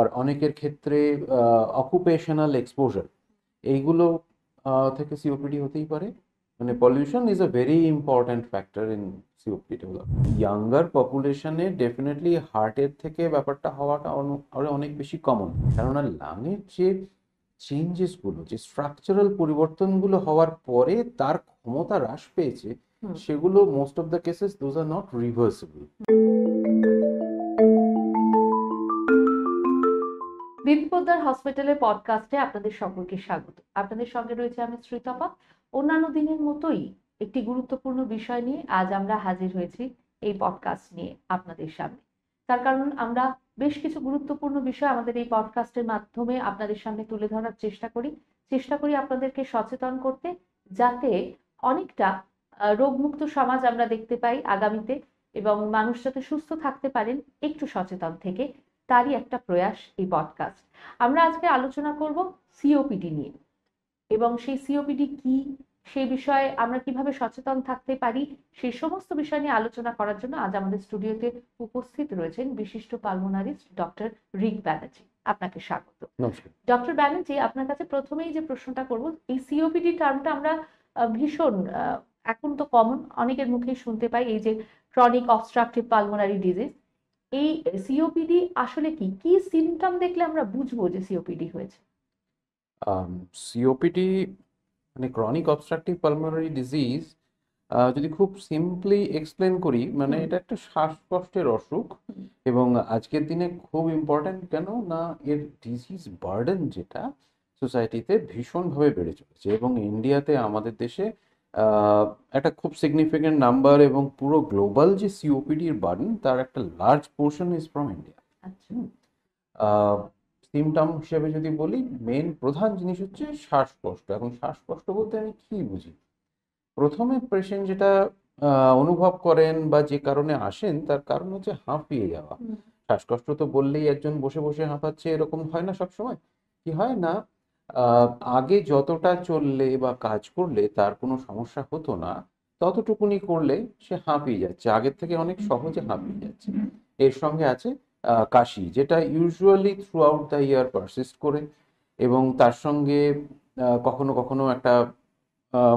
আর অনেকের ক্ষেত্রে occupational exposure এইগুলো থেকে সিওপিডি হতেই পারে মানে pollution is a very important factor in COPD development younger পপুলেশনে ডেফিনেটলি হার্টের থেকে ব্যাপারটা হওয়াটা আরো অনেক বেশি কমন কেননা লাঙের যে চেঞ্জেসগুলো যে স্ট্রাকচারাল পরিবর্তনগুলো হওয়ার পরে তার ক্ষমতা হ্রাস পেয়েছে সেগুলো most of the cases those are not reversible B B Poddar হসপিটালের পডকাস্টে আপনাদের সকলকে স্বাগত আপনাদের সঙ্গে রয়েছে আমি শ্রীতপা অন্যান্য দিনের মতোই একটি গুরুত্বপূর্ণ বিষয় নিয়ে আজ আমরা হাজির হয়েছি এই পডকাস্ট নিয়ে আপনাদের সামনে তার কারণ আমরা বেশ কিছু গুরুত্বপূর্ণ বিষয় আমাদের এই পডকাস্টের মাধ্যমে আপনাদের সামনে তুলে ধরার চেষ্টা করি চেষ্টা করি আপনাদেরকে সচেতন করতে যাতে অনেকটা রোগমুক্ত সমাজ আমরা দেখতে পাই আগামীতে এবং মানুষ যাতে সুস্থ থাকতে পারেন একটু সচেতন থেকে তারই একটা প্রয়াস এই পডকাস্ট আমরা আজকে আলোচনা করব সিওপিডি নিয়ে এবং সেই সিওপিডি কি সেই বিষয়ে আমরা কিভাবে সচেতন থাকতে পারি সেই সমস্ত বিষয় নিয়ে আলোচনা করার জন্য আজ আমাদের স্টুডিওতে উপস্থিত রয়েছেন বিশিষ্ট পালমোনারিস্ট ডক্টর রিক ব্যানার্জি আপনাকে স্বাগত ডক্টর ব্যানার্জি আপনার কাছে প্রথমেই যে প্রশ্নটা করব এই সিওপিডি টার্মটা আমরা ভীষণ এখন তো কমন অনেকের মুখে শুনতে পাই এই যে ক্রনিক অবস্ট্রাকটিভ পালমোনারি ডিজিজ এই সিওপিডি আসলে কি কি সিমটম দেখলে আমরা বুঝবো যে সিওপিডি হয়েছে সিওপিডি মানে ক্রনিক অবস্ট্রাকটিভ পালমোনারি ডিজিজ যদি খুব সিম্পলি এক্সপ্লেন করি মানে এটা একটা শ্বাসকষ্টের অসুখ এবং আজকের দিনে খুব ইম্পর্টেন্ট কেন না এর ডিজিজ বার্ডেন যেটা সোসাইটিতে ভীষণভাবে বেড়ে চলেছে এবং ইন্ডিয়াতে আমাদের দেশে একটা খুব সিগনিফিকেন্ট নাম্বার এবং পুরো গ্লোবাল যে সিওপিডির বার্ডেন তার একটা large portion is from India symptom হিসেবে যদি বলি মেন প্রধান জিনিস হচ্ছে শ্বাসকষ্ট এখন শ্বাসকষ্ট বলতে আমি কি বুঝি প্রথমে পেশেন্ট যেটা অনুভব করেন বা যে কারণে আসেন তার কারণ হচ্ছে হাঁপিয়ে যাওয়া শ্বাসকষ্ট তো বললেই একজন বসে বসে হাঁপাচ্ছে এরকম হয় না সবসময় কি হয় না আগে যতটা চললে বা কাজ করলে তার কোনো সমস্যা হতো না ততটুকুনি করলে সে হাঁপিয়ে যাচ্ছে আগের থেকে অনেক সহজে হাঁপিয়ে যাচ্ছে এর সঙ্গে আছে কাশি যেটা usually throughout the year persist করে এবং তার সঙ্গে কখনো কখনো একটা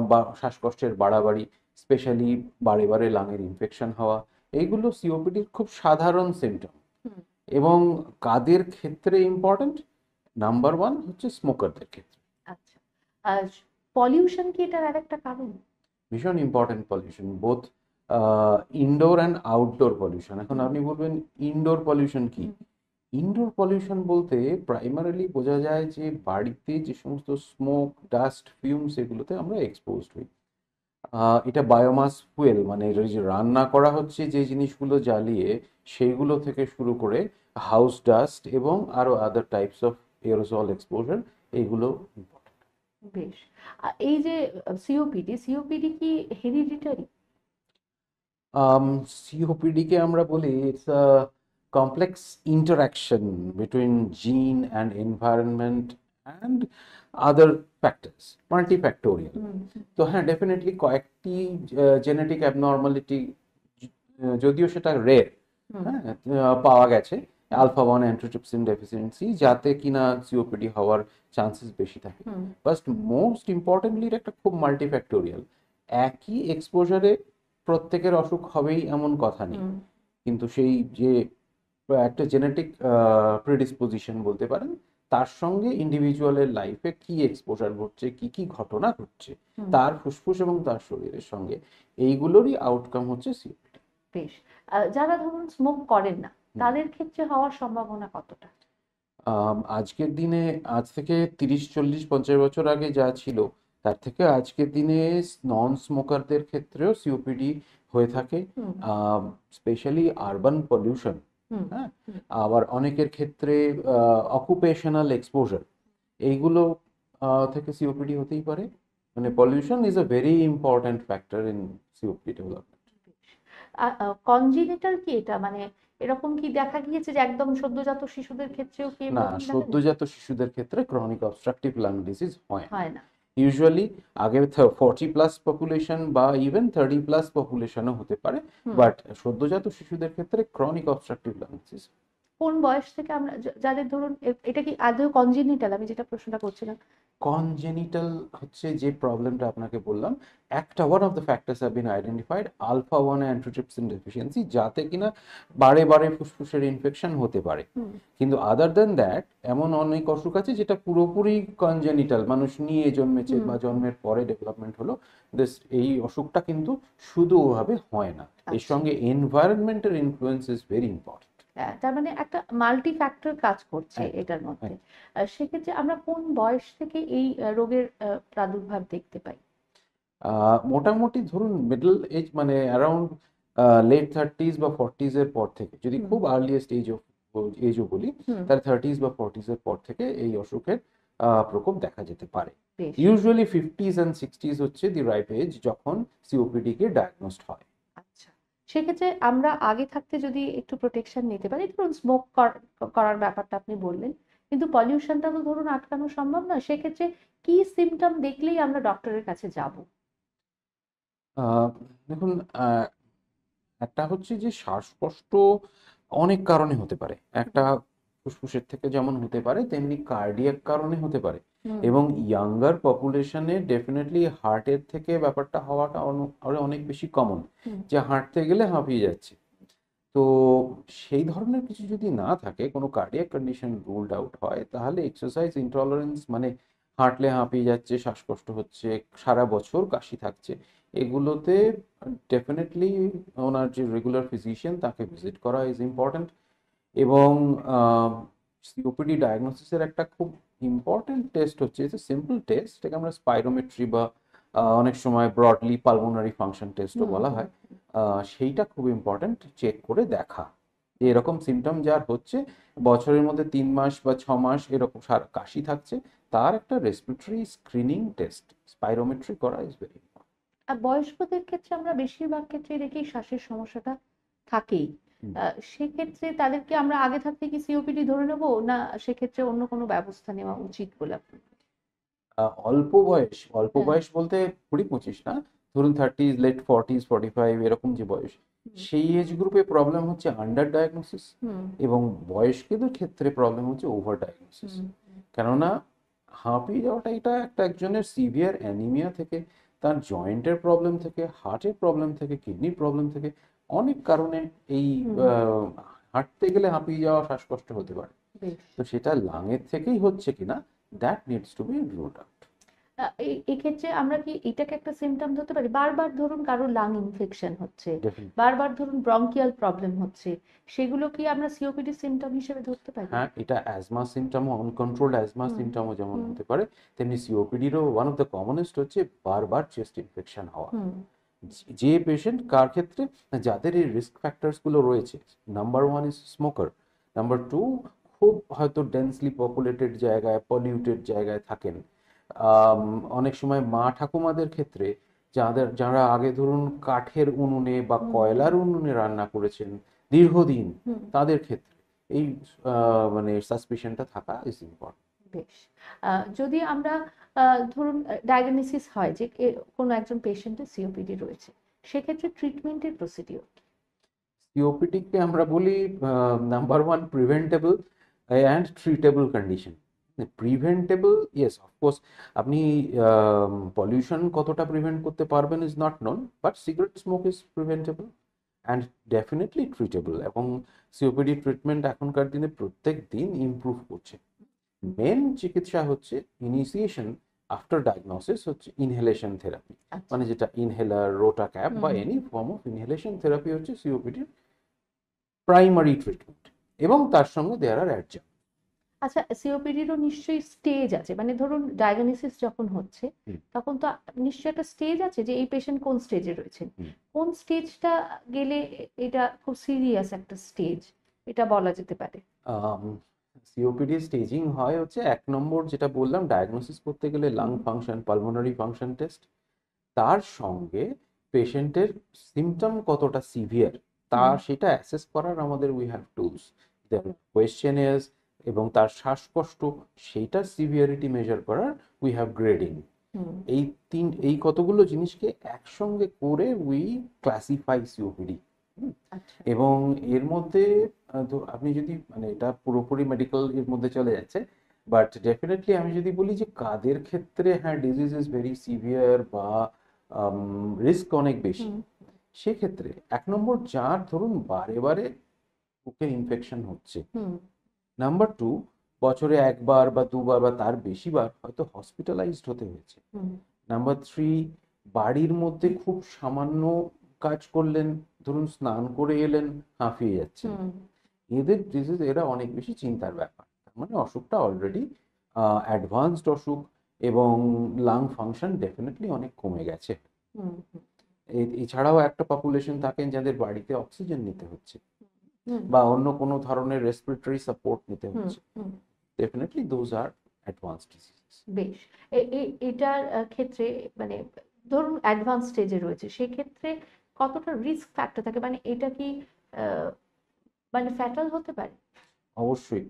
বা শ্বাসকষ্টের বাড়াবাড়ি স্পেশালি বারে বারে লাঙের ইনফেকশন হওয়া এইগুলো সিওপিডির খুব সাধারণ সিমটম এবং কাদের ক্ষেত্রে ইম্পর্ট্যান্ট নাম্বার ওয়ান হচ্ছে স্মোকারদের ক্ষেত্রে আচ্ছা পলিউশন কি এটার আরেকটা কারণ ভীষণ important pollution both indoor and outdoor pollution এখন আপনি বলবেন ইনডোর পলিউশন কি ইনডোর পলিউশন বলতে প্রাইমারিলি বোঝা যায় যে বাড়িতে যে সমস্ত স্মোক ডাস্ট ফিউমস এগুলোতে আমরা এক্সপোজড হই এটা বায়োমাস ফুয়েল মানে যে রান্না করা হচ্ছে যে জিনিসগুলো জ্বালিয়ে সেইগুলো থেকে শুরু করে হাউস ডাস্ট এবং আরও other types of aerosol exposure এইগুলো বেশ এই যে সিওপিডি সিওপিডি কি হেরিডিটারি সিওপিডিকে um, আমরা বলি it's a complex interaction between gene and environment and other factors multifactorial তো হ্যাঁ ডেফিনেটলি কয়েকটি জেনেটিক অ্যাবনর্মালিটি যদিও সেটা রেয়ার হ্যাঁ পাওয়া গেছে আলফা ওয়ান অ্যান্ট্রোট্রিপসিন ডেফিসিয়েন্সি যাতে কিনা সিওপিডি হওয়ার চান্সেস বেশি থাকে বাট মোস্ট ইম্পর্টেন্টলি একটা খুব মাল্টিফ্যাক্টোরিয়াল একই এক্সপোজারে প্রত্যেকের অসুখ হবেই এমন কথা নেই কিন্তু সেই যে একটা জেনেটিক প্রিডিসপোজিশন বলতে পারেন তার সঙ্গে ইন্ডিভিজুয়ালের লাইফে কি এক্সপোজার ঘটছে কি কি ঘটনা ঘটছে তার ফুসফুস এবং তার শরীরের সঙ্গে এইগুলোরই আউটকাম হচ্ছে সিওপিডি বেশ যারা ধরুন স্মোক করেন না তাদের ক্ষেত্রে হওয়ার সম্ভাবনা কতটা আজকের দিনে আজ থেকে তিরিশ চল্লিশ পঞ্চাশ বছর আগে যা ছিল তার থেকে আজকের দিনে নন স্মোকারদের ক্ষেত্রেও সিওপিডি হয়ে থাকে স্পেশালি আরবান পলিউশন হ্যাঁ আবার অনেকের ক্ষেত্রে অকুপেশনাল এক্সপোজার এইগুলো থেকে সিওপিডি হতেই পারে মানে pollution is a very important factor in COPD development congenital কি এটা মানে এরকম কি দেখা গিয়েছে যে একদম সদ্যজাত শিশুদের ক্ষেত্রেও কি না সদ্যজাত শিশুদের ক্ষেত্রে ক্রনিক অবস্ট্রাকটিভ লাং ডিজিজ হয় হয় না ইউজুয়ালি আগে ফর্টি প্লাস পপুলেশন বা ইভেন থার্টি প্লাস পপুলেশনও হতে পারে বাট সদ্যজাত শিশুদের ক্ষেত্রে ক্রনিক অবস্ট্রাকটিভ লাং ডিজিজ কোন বয়স থেকে আমরা যাদের ধরুন এটা কি আদৌ কনজেনিটাল আমি যেটা প্রশ্নটা করছিলাম কনজেনিটাল হচ্ছে যে প্রবলেমটা আপনাকে বললাম একটা one of the factors have been identified alpha one antitrypsin deficiency যাতে কিনা বারে বারে ফুসফুসের ইনফেকশন হতে পারে কিন্তু আদার দেন দ্যাট এমন অনেক অসুখ আছে যেটা পুরোপুরি কনজেনিটাল মানুষ নিয়ে জন্মেছে বা জন্মের পরে ডেভেলপমেন্ট হলো এই অসুখটা কিন্তু শুধু ওভাবে হয় না আচ্ছা। এর সঙ্গে এনভায়রনমেন্টের ইনফ্লুয়েন্স ইজ ভেরি ইম্পর্টেন্ট তার মানে একটা মাল্টি ফ্যাক্টর কাজ করছে এটার মধ্যে সেক্ষেত্রে আমরা কোন বয়স থেকে এই রোগের প্রাদুর্ভাব দেখতে পাই মোটামুটি ধরুন মিডল এজ মানে অ্যারাউন্ড লেট থার্টিজ বা ফর্টিজ এর পর থেকে যদি খুব আর্লিয়েস্ট এজ এজও বলি তাহলে থার্টিজ বা ফর্টিজ এর পর থেকে এই অসুখের প্রকোপ দেখা যেতে পারে ইউজুয়ালি ফিফটিজ অ্যান্ড সিক্সটিজ হচ্ছে দি রাইট এজ যখন সিওপিডি কে ডায়াগনোস্ট হয় সেক্ষেত্রে আমরা আগে থাকতে যদি একটু প্রোটেকশন নিতে পারি ধরুন স্মোক করার ব্যাপারটা আপনি বললেন কিন্তু পলিউশনটা তো ধরুন আটকানো সম্ভব না সেক্ষেত্রে কি সিমটম দেখলেই আমরা ডক্টরের কাছে যাব দেখুন একটা হচ্ছে যে শ্বাসকষ্ট অনেক কারণে হতে পারে একটা ফুসফুসের থেকে যেমন হতে পারে তেমনি কার্ডিয়াক কারণে হতে পারে এবং ইয়াঙ্গার পপুলেশনে ডেফিনেটলি হার্টের থেকে ব্যাপারটা হওয়াটা আরো অনেক বেশি কমন যে হাঁটতে গেলে হাঁপিয়ে যাচ্ছে তো সেই ধরনের কিছু যদি না থাকে কোনো কার্ডিয়াক কন্ডিশন রুলড আউট হয় তাহলে এক্সারসাইজ ইনটলারেন্স মানে হাঁটলে হাঁপিয়ে যাচ্ছে শ্বাসকষ্ট হচ্ছে সারা বছর কাশি থাকছে এগুলোতে ডেফিনেটলি ওনার যে রেগুলার ফিজিশিয়ান তাকে ভিজিট করা ইজ ইম্পর্ট্যান্ট এবং সিওপিডি ডায়াগনোসিসের একটা খুব ইম্পর্টেন্ট টেস্ট হচ্ছে যে সিম্পল টেস্ট এটাকে আমরা স্পাইরোমেট্রি বা অনেক সময় ব্রডলি পালমোনারি ফাংশন টেস্টও বলা হয় সেইটা খুব ইম্পর্টেন্ট চেক করে দেখা এরকম সিমটম যার হচ্ছে বছরের মধ্যে তিন মাস বা ছ মাস এরকম কাশি থাকছে তার একটা রেসপিরেটরি স্ক্রিনিং টেস্ট স্পাইরোমেট্রি করা ইজ ভেরি আর বয়স্কদের ক্ষেত্রে আমরা বেশিরভাগ ক্ষেত্রে দেখি শ্বাসের সমস্যাটা থাকেই সেক্ষেত্রে তাদেরকে আমরা আগে থাকতে কি সিওপিডি ধরে নেব না সেক্ষেত্রে অন্য কোনো ব্যবস্থা নেওয়া উচিত বলে অল্প বয়স অল্প হ্যাঁ। বয়স বলতে কুড়ি পঁচিশ না ধরুন thirties late forties forty five এরকম যে বয়স সেই এজ গ্রুপে প্রবলেম হচ্ছে আন্ডার ডায়াগনোসিস এবং বয়স্কদের ক্ষেত্রে প্রবলেম হচ্ছে ওভার ডায়াগনোসিস কেননা হাঁপিয়ে যাওয়াটা এটা একটা একজনের সিভিয়ার অ্যানিমিয়া থেকে তার জয়েন্টের প্রবলেম থেকে হার্টের প্রবলেম থেকে কিডনির প্রবলেম থেকে অনেক কারণে এই হাঁটতে গেলে হাঁপিয়ে যাওয়া শ্বাসকষ্ট হতে পারে তো সেটা লাঙের থেকেই হচ্ছে কিনা that needs to be ruled out এক্ষেত্রে আমরা কি এটাকে একটা সিমটম ধরতে পারি বারবার ধরুন কারোর লাং ইনফেকশন হচ্ছে বারবার ধরুন ব্রঙ্কিয়াল প্রবলেম হচ্ছে সেগুলো কি আমরা সিওপিডি সিমটম হিসেবে ধরতে পারি হ্যাঁ এটা অ্যাজমা সিমটমও আনকন্ট্রোলড অ্যাজমা সিমটমও যেমন হতে পারে তেমনি সিওপিডিরও ওয়ান অফ দ্য কমনেস্ট হচ্ছে বারবার চেস্ট ইনফেকশন হওয়া যে পেশেন্ট কার ক্ষেত্রে যাদের এই রিস্ক ফ্যাক্টরসগুলো রয়েছে number one is smoker number two খুব হয়তো ডেন্সলি পপুলেটেড জায়গায় পলিউটেড জায়গায় থাকেন অনেক সময় মা ঠাকুমাদের ক্ষেত্রে যাদের যারা আগে ধরুন কাঠের উনুনে বা কয়লার উনুনে রান্না করেছেন দীর্ঘদিন তাদের ক্ষেত্রে এই মানে সাসপেশনটা থাকা ইজ ইম্পর্টেন্ট বেশ যদি আমরা ধরুন ডায়াগনোসিস হয় যে কোনো একজন পেশেন্টের সিওপিডি রয়েছে সেক্ষেত্রে ট্রিটমেন্টের প্রসিডিওর সিওপিডিকে আমরা বলি number one preventable and treatable condition preventable yes of course আপনি পলিউশন কতটা প্রিভেন্ট করতে পারবেন is not known but cigarette smoke is preventable and definitely treatable এবং সিওপিডি ট্রিটমেন্ট এখনকার দিনে প্রত্যেক দিন ইম্প্রুভ করছে মেন চিকিৎসা হচ্ছে ইনিসিয়েশন আফটার ডায়াগনোসিস হচ্ছে ইনহেলেশন থেরাপি আচ্ছা। মানে যেটা ইনহেলার রোটা ক্যাপ বা any form of inhalation therapy হচ্ছে সিওপিডির প্রাইমারি ট্রিটমেন্ট এবং তার সঙ্গে দেয়ার আর অ্যাডজাম আচ্ছা সিওপিডিরও নিশ্চয়ই স্টেজ আছে মানে ধরুন ডায়াগনোসিস যখন হচ্ছে তখন তো নিশ্চয়ই একটা স্টেজ আছে যে এই পেশেন্ট কোন স্টেজে রয়েছে কোন স্টেজটা গেলে এটা খুব সিরিয়াস একটা স্টেজ এটা বলা যেতে পারে সিওপিডি স্টেজিং হয় হচ্ছে এক নম্বর যেটা বললাম ডায়াগনোসিস করতে গেলে lung function pulmonary function test তার সঙ্গে পেশেন্টের সিমটম কতটা সিভিয়ার তা সেটা অ্যাসেস করার আমাদের we have tools then questionnaires এবং তার শ্বাসকষ্ট সেইটার সিভিয়ারিটি মেজার করার উই হ্যাভ গ্রেডিং এই তিন এই কতগুলো জিনিসকে একসঙ্গে করে উই ক্লাসিফাই সিওপিডি এবং এর মধ্যে তো আপনি যদি মানে এটা পুরোপুরি মেডিকেল এর মধ্যে চলে যাচ্ছে বাট ডেফিনেটলি আমি যদি বলি যে কাদের ক্ষেত্রে হ্যাঁ ডিজিজ ইজ ভেরি সিভিয়ার বা রিস্ক অনেক বেশি সেক্ষেত্রে এক নম্বর যার ধরুন বারে বারে বুকের ইনফেকশন হচ্ছে নাম্বার টু বছরে একবার বা দুবার বা তার বেশিবার হয়তো হসপিটালাইজড হতে হয়েছে নাম্বার থ্রি বাড়ির মধ্যে খুব সামান্য কাজ করলেন ধরুন স্নান করে এলেন হাঁফিয়ে যাচ্ছেন এদের ডিজিজ এরা অনেক বেশি চিন্তার ব্যাপার মানে অসুখটা অলরেডি অ্যাডভান্সড অসুখ এবং লাং ফাংশন ডেফিনেটলি অনেক কমে গেছে এছাড়াও একটা পপুলেশন থাকেন যাদের বাড়িতে অক্সিজেন নিতে হচ্ছে বা অন্য কোনো ধরনের রেসপিরেটরি সাপোর্ট নিতে হচ্ছে ডেফিনেটলি দোজ আর অ্যাডভান্স বেশ এটার ক্ষেত্রে মানে ধরুন অ্যাডভান্স স্টেজে রয়েছে সেক্ষেত্রে কতটা রিস্ক ফ্যাক্টর থাকে মানে এটা কি মানে ফ্যাটাল হতে পারে অবশ্যই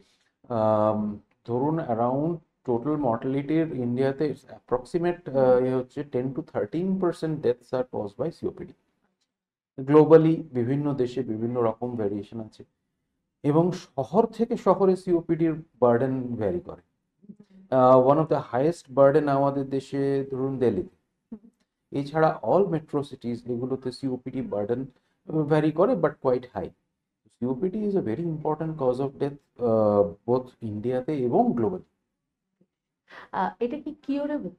ধরুন অ্যারাউন্ড টোটাল মর্টালিটির ইন্ডিয়াতে অ্যাপ্রক্সিমেট হচ্ছে ten to thirteen percent deaths are cause by COPD globally বিভিন্ন দেশে বিভিন্ন রকম ভ্যারিয়েশন আছে এবং শহর থেকে শহরে সিওপিডির বার্ডেন ভ্যারি করে one of the highest burden আমাদের দেশে ধরুন দিল্লিতে এছাড়া অল মেট্রো সিটিজ এগুলোতে সিওপিডি বার্ডেন ভ্যারি করে but quite high COPD is a very important cause of death both ইন্ডিয়াতে এবং globally. Uh, এটা কি curable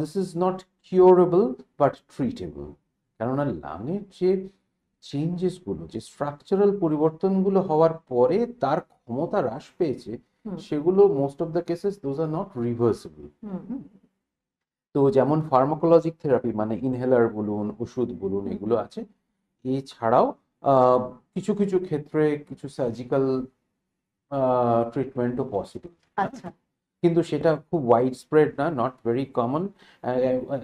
this is not curable but treatable কেননা লাঙের যে চেঞ্জেসগুলো যে স্ট্রাকচারাল পরিবর্তনগুলো হওয়ার পরে তার ক্ষমতা হ্রাস পেয়েছে সেগুলো most of the cases those are not reversible তো যেমন ফার্মাকোলজিক থেরাপি মানে ইনহেলার বলুন ওষুধ বলুন এগুলো আছে এছাড়াও কিছু কিছু ক্ষেত্রে কিছু সার্জিক্যাল ট্রিটমেন্টও পসিবল কিন্তু সেটা খুব ওয়াইড স্প্রেড না নট ভেরি কমন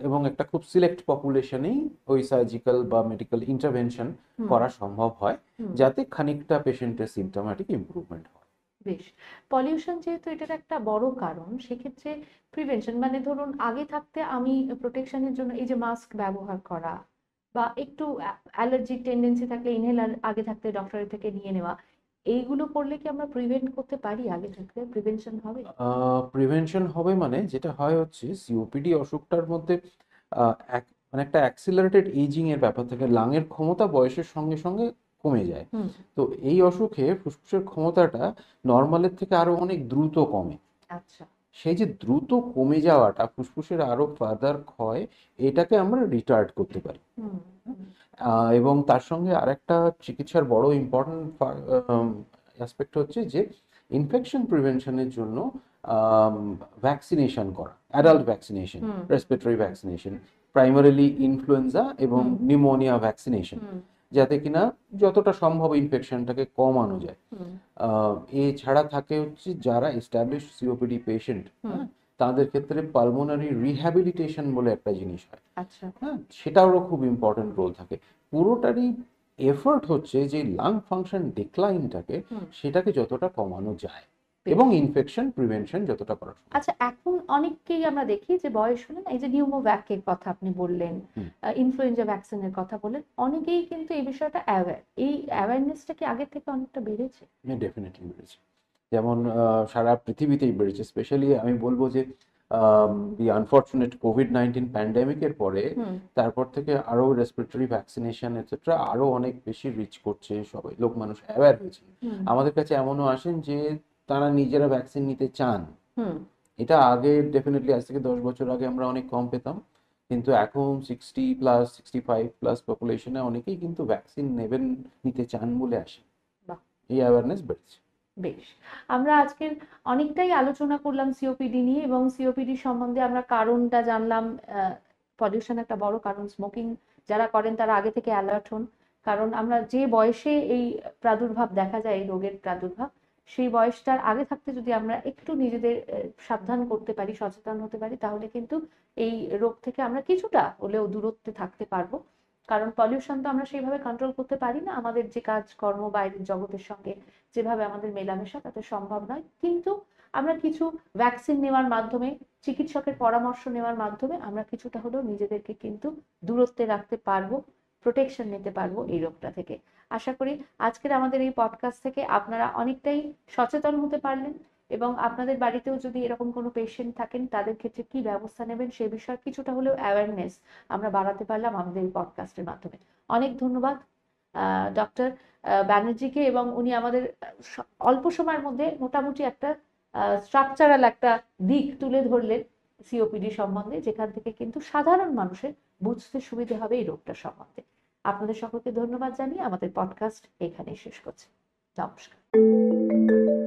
এবং একটা খুব সিলেক্ট পপুলেশনেই ওই সার্জিক্যাল বা মেডিকেল ইন্টারভেনশন করা সম্ভব হয় যাতে খানিকটা পেশেন্টের সিমটোম্যাটিক ইম্প্রুভমেন্ট হয় বেশ পলিউশন যেহেতু এটার একটা বড় কারণ সেক্ষেত্রে প্রিভেনশন মানে ধরুন আগে থাকতে আমি প্রোটেকশনের জন্য এই যে মাস্ক ব্যবহার করা বা একটু অ্যালার্জিক টেন্ডেন্সি থাকলে ইনহেলার আগে থাকতে ডক্টরের থেকে নিয়ে নেওয়া এইগুলো করলে কি আমরা প্রিভেন্ট করতে পারি আগে থাকতে প্রিভেনশন হবে প্রিভেনশন হবে মানে যেটা হয় হচ্ছে সিওপিডি অসুখটার মধ্যে এক মানে একটা অ্যাক্সিলারেটেড এজিং এর ব্যাপার থাকে লাঙের ক্ষমতা বয়সের সঙ্গে সঙ্গে কমে যায় তো এই অসুখে ফুসফুসের ক্ষমতাটা নর্মালের থেকে আরো অনেক দ্রুত কমে আচ্ছা সেই যে দ্রুত কমে যাওয়াটা ফুসফুসের আরো ফার্দার ক্ষয় এটাকে আমরা রিটার্ড করতে পারি এবং তার সঙ্গে আর একটা চিকিৎসার বড় ইম্পর্টেন্ট অ্যাসপেক্ট হচ্ছে যে ইনফেকশন প্রিভেনশনের জন্য ভ্যাকসিনেশন করা adult vaccination respiratory vaccination primarily influenza এবং নিউমোনিয়া ভ্যাকসিনেশন যাতে কিনা যতটা সম্ভব ইনফেকশনটাকে কমানো যায় এছাড়া থাকে হচ্ছে যারা এস্টাবলিশ সিওপিডি পেশেন্ট তাদের ক্ষেত্রে পালমোনারি রিহ্যাবিলিটেশন বলে একটা জিনিস হয় আচ্ছা হ্যাঁ সেটারও খুব ইম্পর্টেন্ট রোল থাকে পুরোটারই এফোর্ট হচ্ছে যে লাং ফাংশন ডিক্লাইনটাকে সেটাকে যতটা কমানো যায় এবং ইনফেকশন প্রিভেনশন যতটা করা আচ্ছা এখন অনেককেই আমরা দেখি যে বয়স হলে না এই যে এর কথা আপনি বললেন ইনফ্লুয়েঞ্জা ভ্যাকসিনের কথা বললেন অনেকেই কিন্তু এই বিষয়টা অ্যাওয়্যার এই অ্যাওয়ারনেসটা কি আগের থেকে অনেকটা বেড়েছে হ্যাঁ ডেফিনেটলি বেড়েছে যেমন সারা পৃথিবীতেই বেড়েছে স্পেশালি আমি বলবো যে দি আনফর্চুনেট কোভিড নাইন্টিন প্যান্ডেমিকের পরে তারপর থেকে আরো রেসপিরেটরি ভ্যাকসিনেশন এটসেট্রা আরো অনেক বেশি রিচ করছে সবাই লোক মানুষ অ্যাওয়্যার হয়েছে আমাদের কাছে এমনও আসেন যে তারা নিজেরা ভ্যাকসিন নিতে চান এটা আগে ডেফিনেটলি আজ থেকে দশ বছর আগে আমরা অনেক কম পেতাম কিন্তু এখন sixty plus sixty five plus পপুলেশনে অনেকেই কিন্তু ভ্যাকসিন নেবেন নিতে চান বলে আসে এই অ্যাওয়ারনেস বেড়েছে বেশ আমরা আজকের অনেকটাই আলোচনা করলাম সিওপিডি নিয়ে এবং সিওপিডি সম্বন্ধে আমরা কারণটা জানলাম পলিউশন একটা বড় কারণ স্মোকিং যারা করেন তারা আগে থেকে অ্যালার্ট হন কারণ আমরা যে বয়সে এই প্রাদুর্ভাব দেখা যায় এই রোগের প্রাদুর্ভাব সেই বয়সটার আগে থাকতে যদি আমরা একটু নিজেদের সাবধান করতে পারি সচেতন হতে পারি তাহলে কিন্তু এই রোগ থেকে আমরা কিছুটা হলেও দূরত্বে থাকতে পারবো কারণ পলিউশন তো আমরা সেইভাবে কন্ট্রোল করতে পারি না আমাদের যে কাজকর্ম বাইরের জগতের সঙ্গে যেভাবে আমাদের মেলামেশা তাতে সম্ভব নয় কিন্তু আমরা কিছু ভ্যাকসিন নেওয়ার মাধ্যমে চিকিৎসকের পরামর্শ নেওয়ার মাধ্যমে আমরা কিছুটা হলেও নিজেদেরকে কিন্তু দূরত্বে রাখতে পারবো প্রোটেকশন নিতে পারবো এই রোগটা থেকে আশা করি আজকের আমাদের এই পডকাস্ট থেকে আপনারা অনেকটাই সচেতন হতে পারলেন এবং আপনাদের বাড়িতেও যদি এরকম কোনো পেশেন্ট থাকেন তাদের ক্ষেত্রে কি ব্যবস্থা নেবেন সে বিষয়ে কিছুটা হলেও অ্যাওয়ারনেস আমরা বাড়াতে পারলাম আমাদের এই পডকাস্টের মাধ্যমে অনেক ধন্যবাদ ডক্টর ব্যানার্জিকে এবং উনি আমাদের অল্প সময়ের মধ্যে মোটামুটি একটা স্ট্রাকচারাল একটা দিক তুলে ধরলেন সিওপিডি সম্বন্ধে যেখান থেকে কিন্তু সাধারণ মানুষের বুঝতে সুবিধে হবে এই রোগটা সম্বন্ধে আপনাদের সকলকে ধন্যবাদ জানিয়ে আমাদের পডকাস্ট এখানেই শেষ করছি নমস্কার